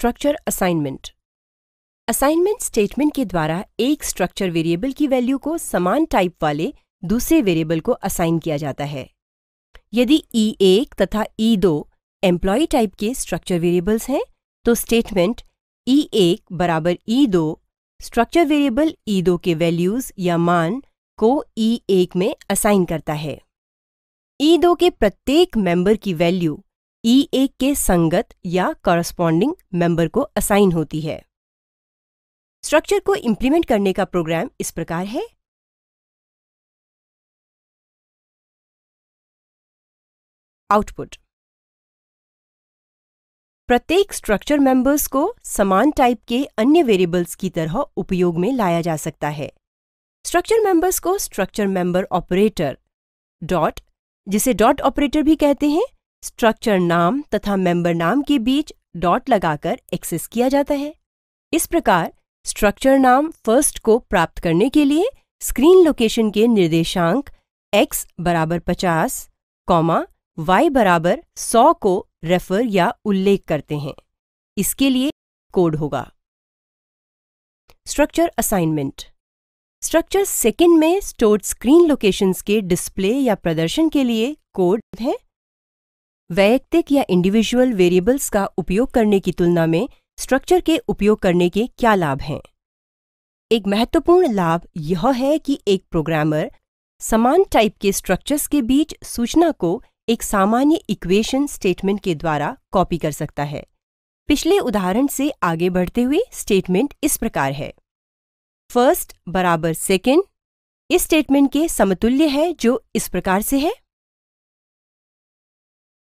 structure assignment assignment statement के द्वारा एक स्ट्रक्चर वेरिएबल की वैल्यू को समान टाइप वाले दूसरे वेरिएबल को असाइन किया जाता है यदि ई e एक तथा ई e दो एम्प्लॉय टाइप के स्ट्रक्चर वेरिएबल्स हैं तो स्टेटमेंट ई e एक बराबर ई दो स्ट्रक्चर वेरिएबल ई दो के वैल्यूज या मान को ई एक में असाइन करता है ई दो के प्रत्येक मेंबर की वैल्यू ई e ए के संगत या कॉरस्पॉन्डिंग मेंबर को असाइन होती है स्ट्रक्चर को इंप्लीमेंट करने का प्रोग्राम इस प्रकार है आउटपुट प्रत्येक स्ट्रक्चर मेंबर्स को समान टाइप के अन्य वेरिएबल्स की तरह उपयोग में लाया जा सकता है स्ट्रक्चर मेंबर्स को स्ट्रक्चर मेंबर ऑपरेटर डॉट जिसे डॉट ऑपरेटर भी कहते हैं स्ट्रक्चर नाम तथा मेंबर नाम के बीच डॉट लगाकर एक्सेस किया जाता है इस प्रकार स्ट्रक्चर नाम फर्स्ट को प्राप्त करने के लिए स्क्रीन लोकेशन के निर्देशांक x बराबर पचास कॉमा y बराबर सौ को रेफर या उल्लेख करते हैं इसके लिए कोड होगा स्ट्रक्चर असाइनमेंट स्ट्रक्चर सेकेंड में स्टोर्ड स्क्रीन लोकेशंस के डिस्प्ले या प्रदर्शन के लिए कोड है वैयक्तिक या इंडिविजुअल वेरिएबल्स का उपयोग करने की तुलना में स्ट्रक्चर के उपयोग करने के क्या लाभ हैं एक महत्वपूर्ण लाभ यह है कि एक प्रोग्रामर समान टाइप के स्ट्रक्चर्स के बीच सूचना को एक सामान्य इक्वेशन स्टेटमेंट के द्वारा कॉपी कर सकता है पिछले उदाहरण से आगे बढ़ते हुए स्टेटमेंट इस प्रकार है फर्स्ट बराबर सेकेंड इस स्टेटमेंट के समतुल्य है जो इस प्रकार से है